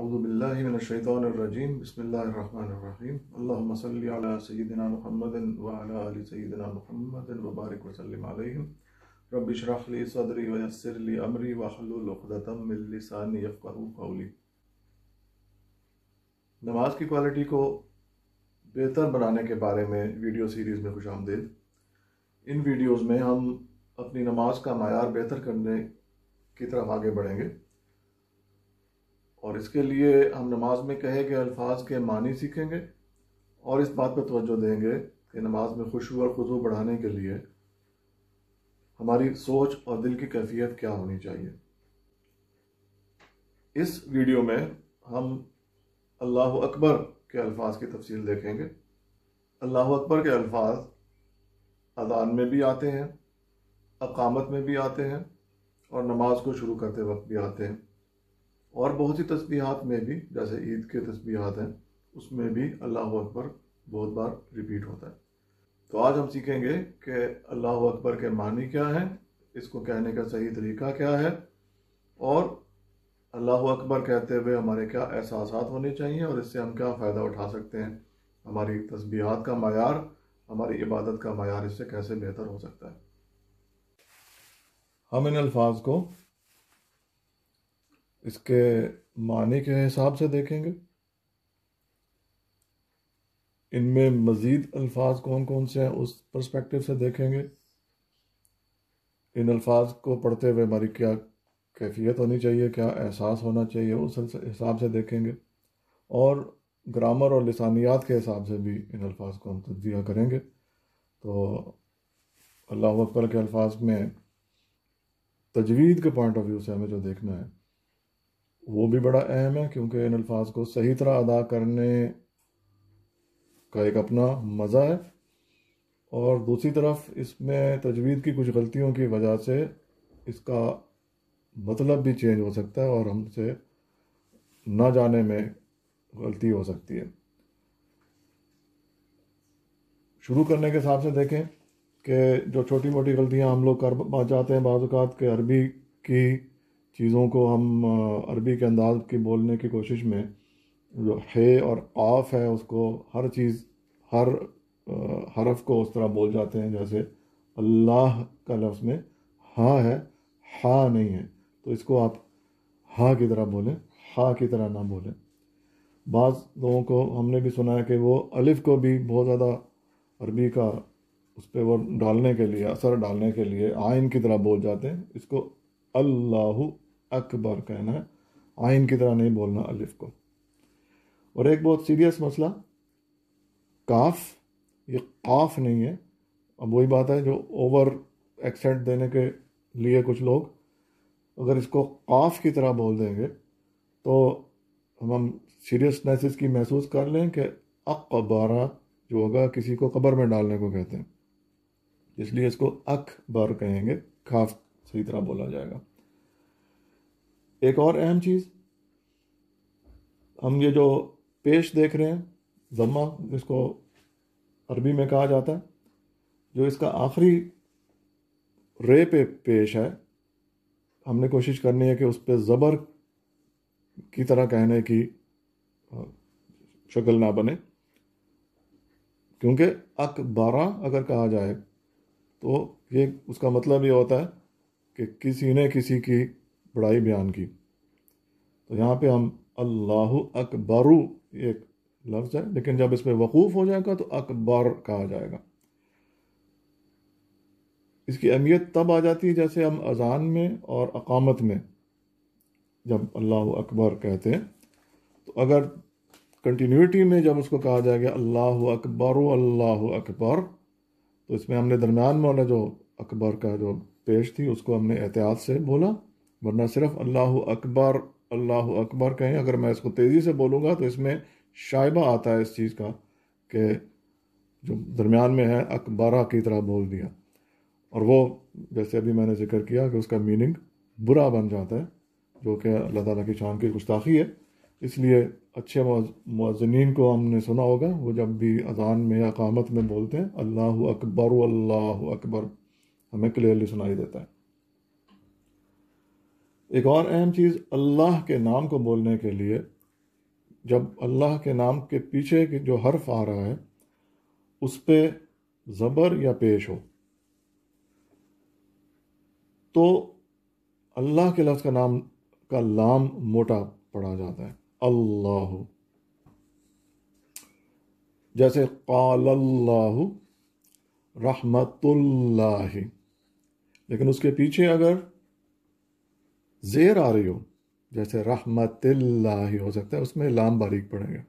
अज़बिल्लिमिनशैतरजीम बसमीम अल्लाम सैदना महमद वाली सैदना महमद वबारक वसलम रबिशरखली सदरी वयसरली अमरी वाहलतमिलसानी फ़ाउली नमाज की क्वालिटी को बेहतर बनाने के बारे में वीडियो सीरीज़ में खुश आमदेद इन वीडियोज़ में हम अपनी नमाज का मैार बेहतर करने की तरफ आगे बढ़ेंगे और इसके लिए हम नमाज में कहे गए अल्फाज के मानी सीखेंगे और इस बात पर तोज्जो देंगे कि नमाज में खुशबू और खुशबू बढ़ाने के लिए हमारी सोच और दिल की कैफियत क्या होनी चाहिए इस वीडियो में हम अल्लाह अकबर के अल्फाज की तफसील देखेंगे अल्लाह अकबर के अल्फाज अजान में भी आते हैं अकामत में भी आते हैं और नमाज को शुरू करते वक्त भी आते हैं और बहुत सी तस्बीहात में भी जैसे ईद के तस्बीहात हैं उसमें भी अल्लाह अकबर बहुत बार रिपीट होता है तो आज हम सीखेंगे कि अल्लाह अकबर के मानी क्या हैं इसको कहने का सही तरीका क्या है और अल्लाह अकबर कहते हुए हमारे क्या एहसास होने चाहिए और इससे हम क्या फ़ायदा उठा सकते हैं हमारी तस्बीहात का मैार हमारी इबादत का मैार इससे कैसे बेहतर हो सकता है हम इन अल्फाज को इसके माने के हिसाब से देखेंगे इनमें मज़ीद अल्फाज कौन कौन से हैं उस परस्पेक्टिव से देखेंगे इन अल्फाज को पढ़ते हुए हमारी क्या कैफियत होनी चाहिए क्या एहसास होना चाहिए उस हिसाब से देखेंगे और ग्रामर और लसानियात के हिसाब से भी इन अल्फाज को हम तजिया करेंगे तो अल्लाह अकबर के अल्फाज में तजवीद के पॉइंट ऑफ व्यू से हमें जो देखना है वो भी बड़ा अहम है क्योंकि इन अल्फाज को सही तरह अदा करने का एक अपना मज़ा है और दूसरी तरफ इसमें तजवीद की कुछ गलतियों की वजह से इसका मतलब भी चेंज हो सकता है और हमसे ना जाने में गलती हो सकती है शुरू करने के हिसाब से देखें कि जो छोटी मोटी गलतियां हम लोग कर जाते हैं बाज़ात के अरबी की चीज़ों को हम अरबी के अंदाज की बोलने की कोशिश में जो है और आफ है उसको हर चीज़ हर हरफ को उस तरह बोल जाते हैं जैसे अल्लाह का लफ्ज़ में हाँ है हा नहीं है तो इसको आप हाँ की तरह बोलें हा की तरह ना बोलें बाज़ लोगों को हमने भी सुना है कि वो अलिफ को भी बहुत ज़्यादा अरबी का उस पर वो डालने के लिए असर डालने के लिए आयन की तरह बोल जाते हैं इसको अल्लाह अकबर कहना है आइन की तरह नहीं बोलना अलिफ को और एक बहुत सीरियस मसला काफ ये काफ नहीं है अब वही बात है जो ओवर एक्सेंट देने के लिए कुछ लोग अगर इसको काफ की तरह बोल देंगे तो हम हम सीरियसनेस इसकी महसूस कर लें कि अकबारा जो होगा किसी को कब्र में डालने को कहते हैं इसलिए इसको अकबर कहेंगे काफ सही तरह बोला जाएगा एक और अहम चीज़ हम ये जो पेश देख रहे हैं जम्मा जिसको अरबी में कहा जाता है जो इसका आखिरी रे पे पेश है हमने कोशिश करनी है कि उस पर ज़बर की तरह कहने की शक्ल ना बने क्योंकि अकबारा अगर कहा जाए तो ये उसका मतलब ये होता है कि किसी ने किसी की बड़ाई बयान की तो यहाँ पे हम अल्लाह अकबर एक लफ्ज़ है लेकिन जब इस पर वकूफ़ हो जाएगा तो अकबर कहा जाएगा इसकी अहमियत तब आ जाती है जैसे हम अजान में और अकामत में जब अल्लाह अकबर कहते हैं तो अगर कंटिन्यूटी में जब उसको कहा जाएगा अल्लाह अकबर अल्लाह अकबर तो इसमें हमने दरमियान वाला जो अकबर का जो पेश थी उसको हमने एहतियात से बोला वरना सिर्फ अल्लाह अकबर अल्लाह अकबर कहें अगर मैं इसको तेज़ी से बोलूँगा तो इसमें शाइबा आता है इस चीज़ का कि जो दरमियान में है अकबरा की तरह बोल दिया और वो जैसे अभी मैंने जिक्र किया कि उसका मीनिंग बुरा बन जाता है जो कि अल्लाह ताला की शान की गुस्ताखी है इसलिए अच्छे मुआजनीन को हमने सुना होगा वो जब भी अजान में या कामत में बोलते हैं अल्लाह अकबर अल्लाह अकबर हमें क्लियरली सुनाई देता है एक और अहम चीज़ अल्लाह के नाम को बोलने के लिए जब अल्लाह के नाम के पीछे के जो हर्फ आ रहा है उस पर ज़बर या पेश हो तो अल्लाह के लफ्ज़ का नाम का लाम मोटा पढ़ा जाता है अल्लाह जैसे काल्लाह रहमतुल्लाह लेकिन उसके पीछे अगर जेर आ रही हो जैसे ही हो सकता है उसमें लाम बारीक पड़ेंगे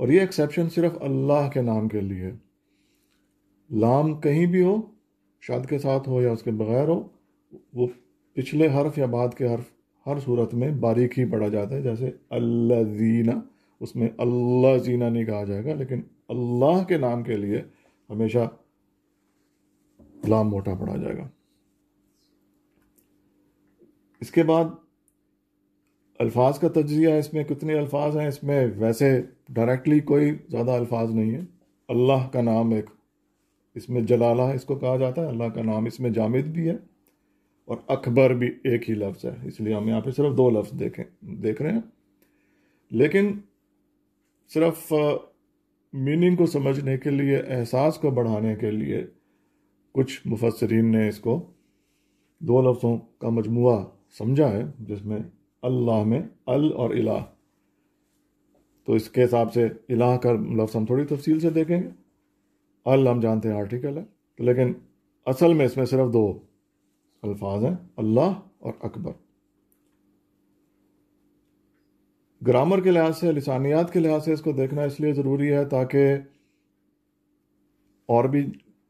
और ये एक्सेप्शन सिर्फ अल्लाह के नाम के लिए है लाम कहीं भी हो शाद के साथ हो या उसके बगैर हो वो पिछले हर्फ या बाद के हर्फ हर सूरत में बारीक ही पढ़ा जाता है जैसे अल्ला जीना उसमें अल्लाह जीना नहीं कहा जाएगा लेकिन अल्लाह के नाम के लिए हमेशा लाम मोटा पढ़ा जाएगा इसके बाद अल्फाज का तजिया इसमें कितने अल्फाज हैं इसमें वैसे डायरेक्टली कोई ज़्यादा अल्फाज नहीं है अल्लाह का नाम एक इसमें जलाला इसको कहा जाता है अल्लाह का नाम इसमें जामिद भी है और अकबर भी एक ही लफ्ज़ है इसलिए हम यहाँ पे सिर्फ दो लफ्ज़ देखें देख रहे हैं लेकिन सिर्फ मीनिंग को समझने के लिए एहसास को बढ़ाने के लिए कुछ मुफसरीन ने इसको दो लफ्ज़ों का मजमु समझा है जिसमें अल्लाह में अल और इलाह तो इसके हिसाब से इलाह का लफ्स हम थोड़ी तफसील से देखेंगे अल हम जानते हैं आर्टिकल है तो लेकिन असल में इसमें सिर्फ दो अल्फाज हैं अल्लाह और अकबर ग्रामर के लिहाज से लसानियात के लिहाज से इसको देखना इसलिए ज़रूरी है ताकि और भी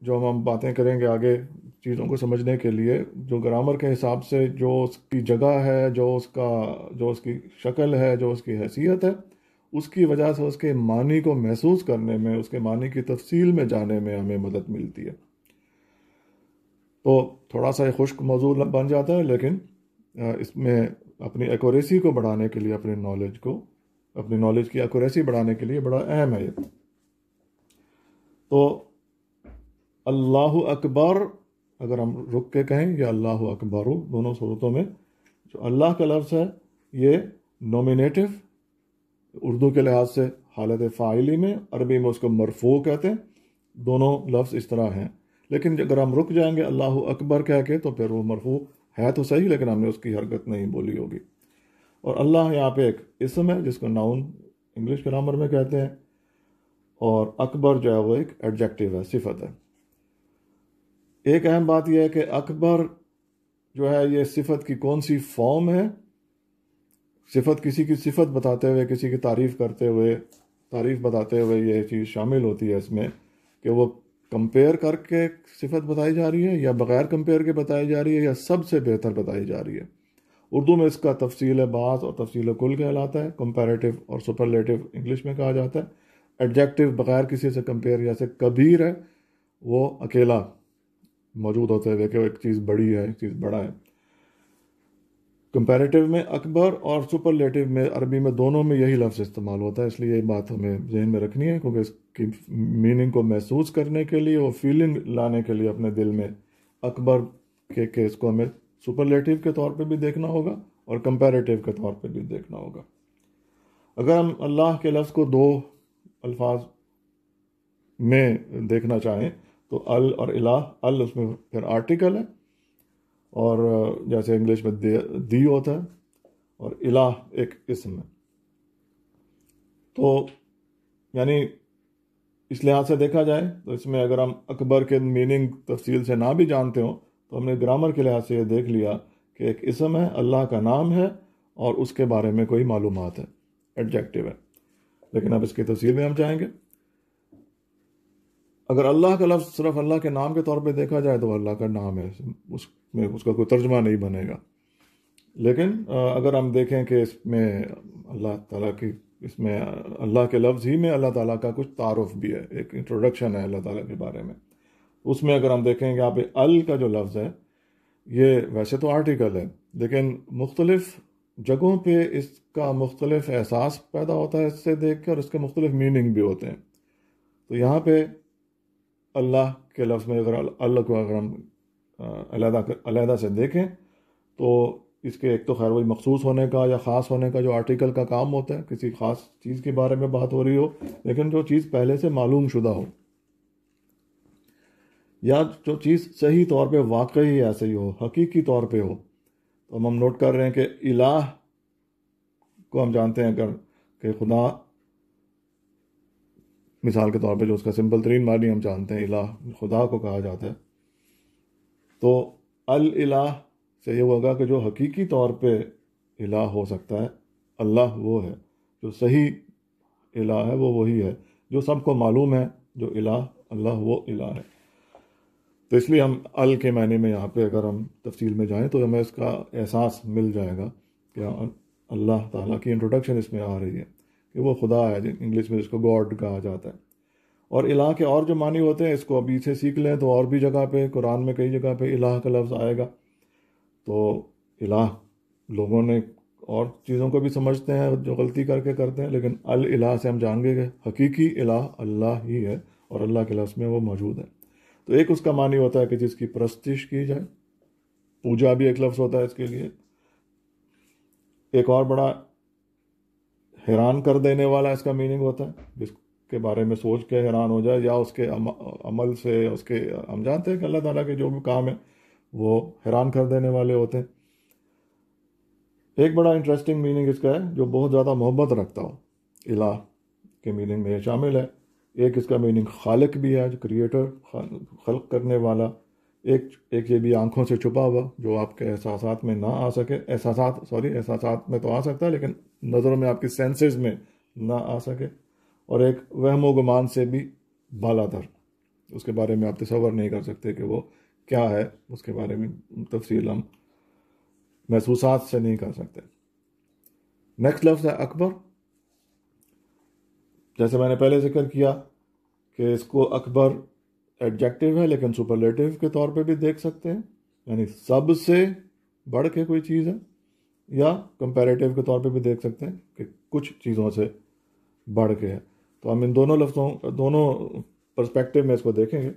जो हम बातें करेंगे आगे चीज़ों को समझने के लिए जो ग्रामर के हिसाब से जो उसकी जगह है जो उसका जो उसकी शक्ल है जो उसकी हैसियत है उसकी वजह से उसके मानी को महसूस करने में उसके मानी की तफसील में जाने में हमें मदद मिलती है तो थोड़ा सा ये खुश्क मौजूद बन जाता है लेकिन इसमें अपनी एकोरेसी को बढ़ाने के लिए अपनी नॉलेज को अपनी नॉलेज की एकोरेसी बढ़ाने के लिए बड़ा अहम है ये तो अल्लाह अकबर अगर हम रुक के कहें या अल्लाह अकबर दोनों सूरतों में जो अल्लाह का लफ्ज़ है ये नोमिनेटिव उर्दू के लिहाज से हालत फ़ाइली में अरबी में उसको मरफू कहते हैं दोनों लफ्ज़ इस तरह हैं लेकिन अगर हम रुक जाएंगे अल्लाह अकबर कह के तो फिर वो मरफू है तो सही लेकिन हमने उसकी हरकत नहीं बोली होगी और अल्लाह यहाँ पे एक इसम है जिसको नाउन इंग्लिश ग्रामर में कहते हैं और अकबर जो है वो एक एडजेक्टिव है सिफत है एक अहम बात यह है कि अकबर जो है ये सिफत की कौन सी फॉर्म है सिफत किसी की सिफत बताते हुए किसी की तारीफ़ करते हुए तारीफ़ बताते हुए ये चीज़ शामिल होती है इसमें कि वो कंपेयर करके सिफत बताई जा रही है या बग़ैर कंपेयर के बताई जा रही है या सबसे बेहतर बताई जा रही है उर्दू में इसका तफसील बास और तफसील कुल कहलाता है कंपेरेटिव और सुपरलेटिव इंग्लिश में कहा जाता है एडजेक्टिव बग़ैर किसी से कंपेयर या से कबीर है वो अकेला मौजूद होते हुए कि एक चीज़ बड़ी है एक चीज़ बड़ा है कंपैरेटिव में अकबर और सुपरलेटिव में अरबी में दोनों में यही लफ्ज़ इस्तेमाल होता है इसलिए ये बात हमें जहन में रखनी है क्योंकि इसकी मीनिंग को महसूस करने के लिए और फीलिंग लाने के लिए अपने दिल में अकबर के केस को हमें सुपरलेटिव के तौर पे भी देखना होगा और कंपैरेटिव के तौर पे भी देखना होगा अगर हम अल्लाह के लफ्ज़ को दो अल्फाज में देखना चाहें तो अल और इला अल उसमें फिर आर्टिकल है और जैसे इंग्लिश में दी होता है और अला एक इसम है तो यानी इस लिहाज से देखा जाए तो इसमें अगर हम अकबर के मीनिंग तफसील से ना भी जानते हो तो हमने ग्रामर के लिहाज से ये देख लिया कि एक इसम है अल्लाह का नाम है और उसके बारे में कोई मालूम है एडजेक्टिव है लेकिन अब इसकी तफसील में हम चाहेंगे अगर अल्लाह का लफ्ज़ सिर्फ अल्लाह के नाम के तौर पर देखा जाए तो अल्लाह का नाम है उसमें उसका कोई तर्जमा नहीं बनेगा लेकिन अगर हम देखें कि इसमें अल्लाह तला की इसमें अल्लाह के लफ्ज़ ही में अल्लाह ताला का कुछ तारफ़ भी है एक इंट्रोडक्शन है अल्लाह ताला के बारे में उसमें अगर हम देखें यहाँ पे अल का जो लफ्ज़ है ये वैसे तो आर्टिकल है लेकिन मुख्तलिफ़ जगहों पे इसका मुख्तलिफ एहसास पैदा होता है इससे देख कर इसके मुख्तलिफ मीनिंग भी होते हैं तो यहाँ पे अल्लाह के लफ्ज़ में अगर अल्लाह को अगर हम अलहदा से देखें तो इसके एक तो खैर वही मखसूस होने का या ख़ास होने का जो आर्टिकल का काम होता है किसी ख़ास चीज़ के बारे में बात हो रही हो लेकिन जो चीज़ पहले से मालूम शुदा हो या जो चीज़ सही तौर पे वाकई ऐसे ही हो हकीकी तौर पे हो तो हम हम नोट कर रहे हैं कि इलाह को हम जानते हैं अगर कि खुदा मिसाल के तौर पे जो उसका सिंपल तरीन मानी हम जानते हैं इलाह खुदा को कहा जाता है तो अल इलाह से ये होगा कि जो हकीकी तौर पे इलाह हो सकता है अल्लाह वो है जो सही इलाह है वो वही है जो सबको मालूम है जो इलाह अल्लाह वो इलाह है तो इसलिए हम अल के मायने में यहाँ पे अगर हम तफसील में जाएँ तो हमें इसका एहसास मिल जाएगा कि हाँ, अल्लाह ताला की इंट्रोडक्शन इसमें आ रही है कि वो खुदा है इंग्लिश में जिसको गॉड कहा जाता है और इलाह के और जो मानी होते हैं इसको अभी से सीख लें तो और भी जगह पे कुरान में कई जगह पे इलाह का लफ्ज़ आएगा तो इलाह लोगों ने और चीज़ों को भी समझते हैं जो गलती करके करते हैं लेकिन अल इलाह से हम जानगे कि हकीकी इलाह अल्लाह ही है और अल्लाह के लफ्ज़ में वो मौजूद है तो एक उसका मानी होता है कि जिसकी प्रस्तिश की जाए पूजा भी एक लफ्ज़ होता है इसके लिए एक और बड़ा हैरान कर देने वाला इसका मीनिंग होता है जिसके बारे में सोच के हैरान हो जाए या उसके अम, अमल से उसके हम जानते हैं कि अल्लाह ताला के जो भी काम है वो हैरान कर देने वाले होते हैं एक बड़ा इंटरेस्टिंग मीनिंग इसका है जो बहुत ज़्यादा मोहब्बत रखता हो इला के मीनिंग में शामिल है एक इसका मीनिंग खालक भी है जो क्रिएटर खलक करने वाला एक एक ये भी आंखों से छुपा हुआ जो आपके एहसास में ना आ सके एहसास सॉरी एहसास में तो आ सकता है लेकिन नज़रों में आपके सेंसेस में ना आ सके और एक वहमो गुमान से भी बालातर उसके बारे में आप तस्वर नहीं कर सकते कि वो क्या है उसके बारे में तफसील हम महसूस से नहीं कर सकते नेक्स्ट लफ्ज़ है अकबर जैसे मैंने पहले जिक्र किया कि इसको अकबर एडजेक्टिव है लेकिन सुपरलेटिव के तौर पे भी देख सकते हैं यानी सबसे बढ़ के कोई चीज़ है या कंपेरेटिव के तौर पे भी देख सकते हैं कि कुछ चीज़ों से बढ़ के है तो हम इन दोनों लफ्ज़ों दोनों पर्सपेक्टिव में इसको देखेंगे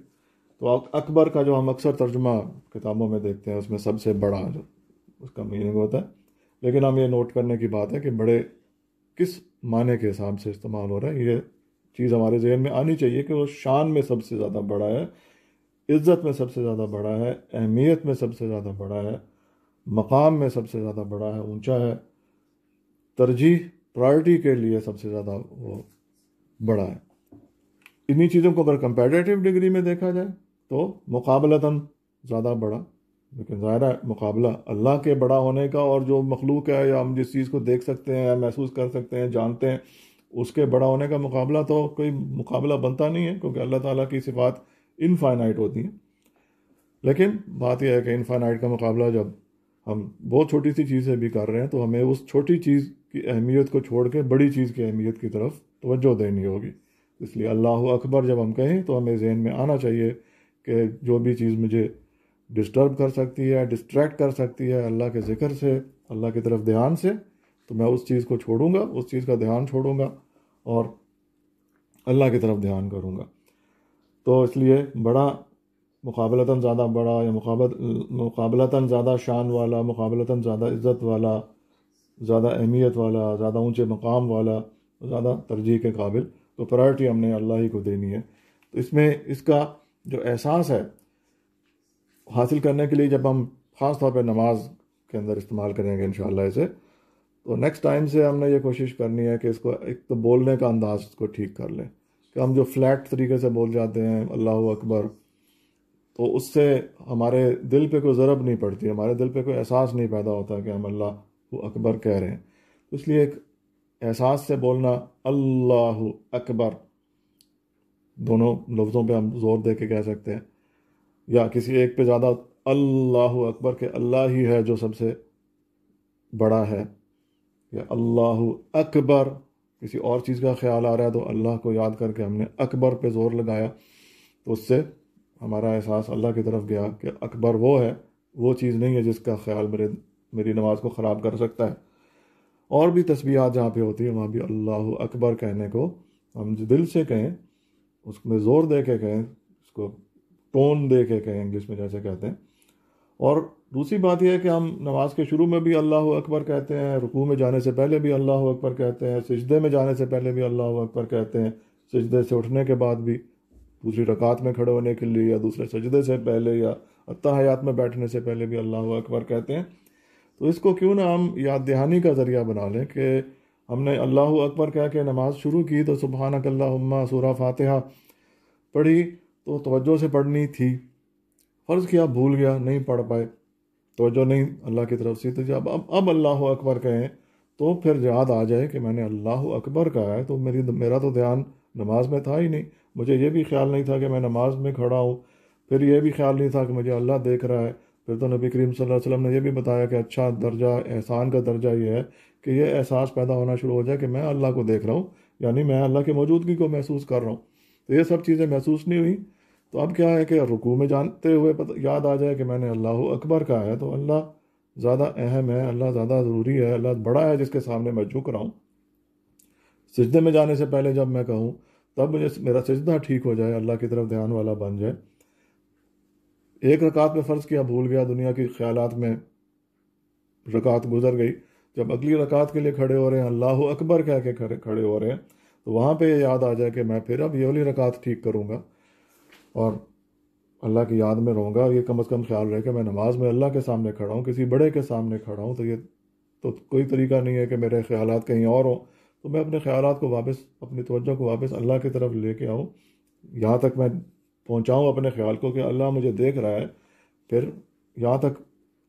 तो अकबर का जो हम अक्सर तर्जुमा किताबों में देखते हैं उसमें सबसे बड़ा जो उसका मीनिंग होता है लेकिन हम ये नोट करने की बात है कि बड़े किस माने के हिसाब से इस्तेमाल हो रहा है ये चीज़ हमारे जहन में आनी चाहिए कि वो शान में सबसे ज़्यादा बड़ा है इज़्ज़त में सबसे ज़्यादा बड़ा है अहमियत में सबसे ज़्यादा बड़ा है मकाम में सबसे ज़्यादा बड़ा है ऊंचा है तरजीह प्रायोरिटी के लिए सबसे ज़्यादा वो बड़ा है इन्हीं चीज़ों को अगर कंपेटेटिव डिग्री में देखा जाए तो मुकाबलता ज़्यादा बड़ा लेकिन ज़ाहिर है मुकाबला अल्लाह के बड़ा होने का और जो मखलूक है या हम जिस चीज़ को देख सकते हैं या महसूस कर सकते हैं जानते हैं उसके बड़ा होने का मुकाबला तो कोई मुकाबला बनता नहीं है क्योंकि अल्लाह ताला की सिफात इनफाइनाइट होती हैं लेकिन बात यह है कि इनफाइनाइट का मुकाबला जब हम बहुत छोटी सी चीज़ से भी कर रहे हैं तो हमें उस छोटी चीज़ की अहमियत को छोड़ के बड़ी चीज़ की अहमियत की तरफ तोज्जो देनी होगी इसलिए अल्लाह अकबर जब हम कहें तो हमें जहन में आना चाहिए कि जो भी चीज़ मुझे डिस्टर्ब कर सकती है डिस्ट्रैक्ट कर सकती है अल्लाह के ज़िक्र से अल्लाह की तरफ ध्यान से तो मैं उस चीज़ को छोड़ूंगा उस चीज़ का ध्यान छोड़ूंगा और अल्लाह की तरफ ध्यान करूँगा तो इसलिए बड़ा मुकाबलता ज़्यादा बड़ा या मुकाबलता ज़्यादा शान वाला मुकाबलता ज़्यादा इज़्ज़त वाला ज़्यादा अहमियत वाला ज़्यादा ऊंचे मकाम वाला ज़्यादा तरजीह के काबिल तो प्रायरिटी हमने अल्लाह ही को देनी है तो इसमें इसका जो एहसास है हासिल करने के लिए जब हम ख़ास तौर पर नमाज के अंदर इस्तेमाल करेंगे इन इसे तो नेक्स्ट टाइम से हमने ये कोशिश करनी है कि इसको एक तो बोलने का अंदाज़ इसको ठीक कर लें कि हम जो फ्लैट तरीके से बोल जाते हैं अल्लाह अकबर तो उससे हमारे दिल पे कोई ज़रब नहीं पड़ती हमारे दिल पे कोई एहसास नहीं पैदा होता कि हम अल्लाह को अकबर कह रहे हैं तो इसलिए एक एहसास से बोलना अल्लाह अकबर दोनों लफ्ज़ों पे हम ज़ोर दे के कह सकते हैं या किसी एक पे ज़्यादा अल्लाह अकबर के अल्लाह ही है जो सबसे बड़ा है या अल्लाह अकबर किसी और चीज़ का ख्याल आ रहा है तो अल्लाह को याद करके हमने अकबर पे ज़ोर लगाया तो उससे हमारा एहसास अल्लाह की तरफ गया कि अकबर वो है वो चीज़ नहीं है जिसका ख्याल मेरे मेरी नमाज को ख़राब कर सकता है और भी तस्बीहात जहाँ पे होती है वहाँ भी अल्लाह अकबर कहने को हम दिल से कहें उसमें ज़ोर दे के कहें उसको टोन दे के कहें इंग्लिश में जैसे कहते हैं और दूसरी बात यह है कि हम नमाज के शुरू में भी अल्लाह अकबर कहते हैं रुकू में जाने से पहले भी अल्लाह अकबर कहते हैं सजदे में जाने से पहले भी अल्लाह अकबर कहते हैं सजदे से उठने के बाद भी दूसरी रकात में खड़े होने के लिए या दूसरे सजदे से पहले या अत्ताहयात में बैठने से पहले भी अल्लाह अकबर कहते हैं तो इसको क्यों ना हम याद दहानी का ज़रिया बना लें कि हमने अल्लाह अकबर कह के नमाज़ शुरू की तो सुबहान अकल्ला सूरा फातहा पढ़ी तो तवज्जो से पढ़नी थी फ़र्ज़ किया भूल गया नहीं पढ़ पाए तोज्जो नहीं अल्लाह की तरफ से तो जब अब अब अल्लाह अकबर कहें तो फिर याद आ जाए कि मैंने अल्लाह अकबर कहा है तो मेरी मेरा तो ध्यान नमाज में था ही नहीं मुझे ये भी ख्याल नहीं था कि मैं नमाज में खड़ा हूँ फिर यह भी ख्याल नहीं था कि मुझे अल्लाह देख रहा है फिर तो नबी करीम सल अलैहि ने यह भी बताया कि अच्छा दर्जा एहसान का दर्जा यह है कि यह एहसास पैदा होना शुरू हो जाए कि मैं अल्लाह को देख रहा हूँ यानी मैं अल्लाह की मौजूदगी को महसूस कर रहा हूँ तो ये सब चीज़ें महसूस नहीं हुई तो अब क्या है कि रुकू में जानते हुए पता याद आ जाए कि मैंने अल्लाह अकबर कहा है तो अल्लाह ज़्यादा अहम है अल्लाह ज़्यादा ज़रूरी है अल्लाह बड़ा है जिसके सामने मैं झुक रहा हूँ सजदे में जाने से पहले जब मैं कहूँ तब मुझे मेरा सजदा ठीक हो जाए अल्लाह की तरफ ध्यान वाला बन जाए एक रकात में फ़र्ज़ किया भूल गया दुनिया के ख्याल में रकात गुजर गई जब अगली रकात के लिए खड़े हो रहे हैं अल्लाह अकबर कह के खड़े खड़े हो रहे हैं तो वहाँ पे ये याद आ जाए कि मैं फिर अब ये वाली रकात ठीक करूँगा और अल्लाह की याद में रहूँगा ये कम अज़ कम ख्याल रहे कि मैं नमाज में अल्लाह के सामने खड़ा हूँ किसी बड़े के सामने खड़ा हूँ तो ये तो कोई तरीका नहीं है कि मेरे ख्याल कहीं और हों तो मैं अपने ख्याल को वापस अपनी तवज्जो को वापस अल्लाह की तरफ लेके आऊँ यहाँ तक मैं पहुँचाऊँ अपने ख्याल को कि अल्लाह मुझे देख रहा है फिर यहाँ तक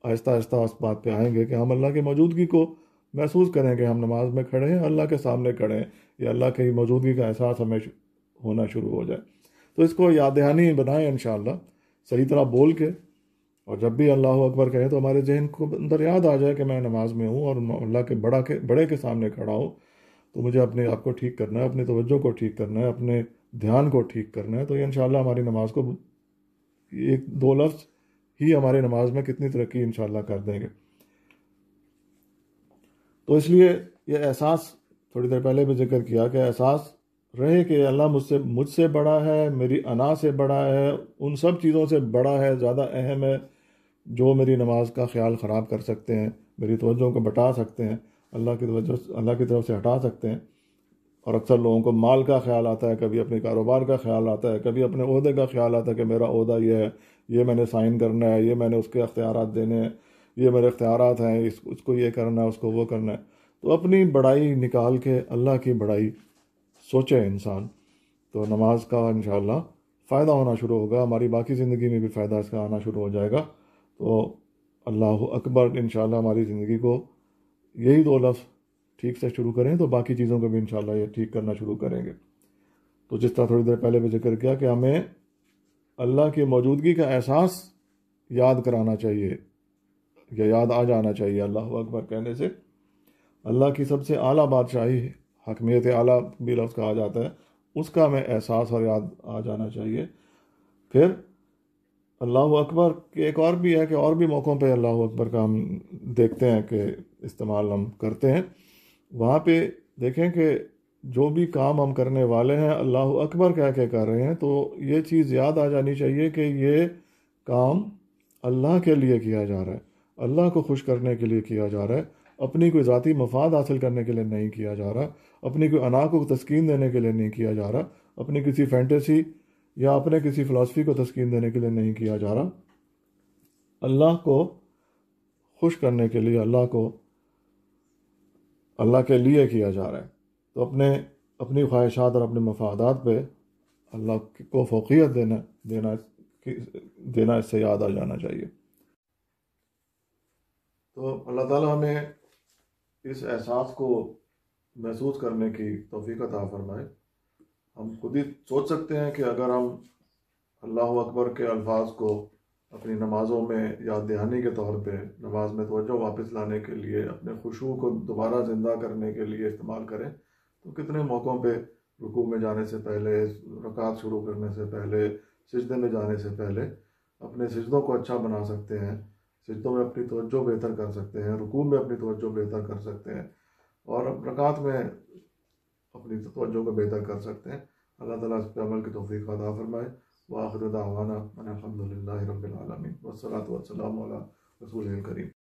आहिस्ता आहिस्ता उस बात पे आएंगे कि हम अल्लाह की मौजूदगी को महसूस करें कि हम नमाज में खड़े हैं अल्लाह के सामने खड़े हैं या अल्लाह की मौजूदगी का एहसास हमें होना शुरू हो जाए तो इसको याद दहानी बनाएं इन सही तरह बोल के और जब भी अल्लाह अकबर कहें तो हमारे जहन को अंदर याद आ जाए कि मैं नमाज में हूँ और अल्लाह के बड़ा के बड़े के सामने खड़ा हूँ तो मुझे अपने आप को ठीक करना है अपनी तवज्जो को ठीक करना है अपने ध्यान को ठीक करना है तो इन हमारी नमाज को एक दो लफ्ज़ ही हमारी नमाज में कितनी तरक्की इन कर देंगे तो इसलिए यह एहसास थोड़ी देर पहले भी जिक्र किया कि एहसास रहे कि अल्लाह मुझसे मुझसे बड़ा है मेरी अना से बड़ा है उन सब चीज़ों से बड़ा है ज़्यादा अहम है जो मेरी नमाज का ख्याल ख़राब कर सकते हैं मेरी तोज्जों को बटा सकते हैं अल्लाह की वजह अल्लाह की तरफ से हटा सकते हैं और अक्सर लोगों को माल का ख्याल आता है कभी अपने कारोबार का ख्याल आता है कभी अपने अहदे का ख्याल आता है कि मेरा अहदा ये है ये मैंने साइन करना है ये मैंने उसके अख्तियार देने हैं ये मेरे अख्तियार हैं इस उसको ये करना है उसको वो करना है तो अपनी बड़ाई निकाल के अल्लाह की बड़ाई सोचे इंसान तो नमाज का इन फ़ायदा होना शुरू होगा हमारी बाकी ज़िंदगी में भी फ़ायदा इसका आना शुरू हो जाएगा तो अल्लाह अकबर इन हमारी ज़िंदगी को यही दो लफ्ज़ ठीक से शुरू करें तो बाकी चीज़ों को भी इंशाल्लाह ये ठीक करना शुरू करेंगे तो जिस तरह थोड़ी देर पहले मैं जिक्र किया कि हमें अल्लाह की मौजूदगी का एहसास याद कराना चाहिए या याद आ जाना चाहिए अल्लाह अकबर कहने से अल्लाह की सबसे आला बादशाही हकमियत आला भी लफ्ज़ कहा जाता है उसका हमें एहसास और याद आ जाना चाहिए फिर अल्लाह अकबर के एक और भी है कि और भी मौक़ों पे अल्लाह अकबर का हम देखते हैं कि इस्तेमाल हम करते हैं वहाँ पे देखें कि जो भी काम हम करने वाले हैं अल्लाह अकबर कह के कर रहे हैं तो ये चीज़ याद आ जानी चाहिए कि ये काम अल्लाह के लिए किया जा रहा है अल्लाह को खुश करने के लिए किया जा रहा है अपनी कोई ज़ाती मफाद हासिल करने के लिए नहीं किया जा रहा अपनी कोई अना को तस्किन देने के लिए नहीं किया जा रहा अपनी किसी फैंटेसी या अपने किसी फ़िलासफ़ी को तस्कीन देने के लिए नहीं किया जा रहा अल्लाह को खुश करने के लिए अल्लाह को अल्लाह के लिए किया जा रहा है तो अपने अपनी ख्वाहिशात और अपने मफादात पे अल्लाह को फोकियत देना देना देना इससे याद आ जाना चाहिए तो अल्लाह ताला हमें इस एहसास को महसूस करने की तोफ़ी अता फरमाए हम खुद ही सोच सकते हैं कि अगर हम अल्लाह अकबर के अल्फाज को अपनी नमाज़ों में याद दहानी के तौर पे नमाज में तोजो वापस लाने के लिए अपने खुशबू को दोबारा ज़िंदा करने के लिए इस्तेमाल करें तो कितने मौक़ों पे रुकू में जाने से पहले रकात शुरू करने से पहले सजदे में जाने से पहले अपने सजदों को अच्छा बना सकते हैं सजदों में अपनी तोज्जो बेहतर कर सकते हैं रुकू में अपनी तोज्जो बेहतर कर सकते हैं और रकात में अपनी तोजों को बेहतर कर सकते हैं अल्लाह ताला इस पर अमल की तोफ़ी अदा फरमाए वाखिर दावाना अलहमदिल्ला रबालमीन वसलात वसलम रसूल करीम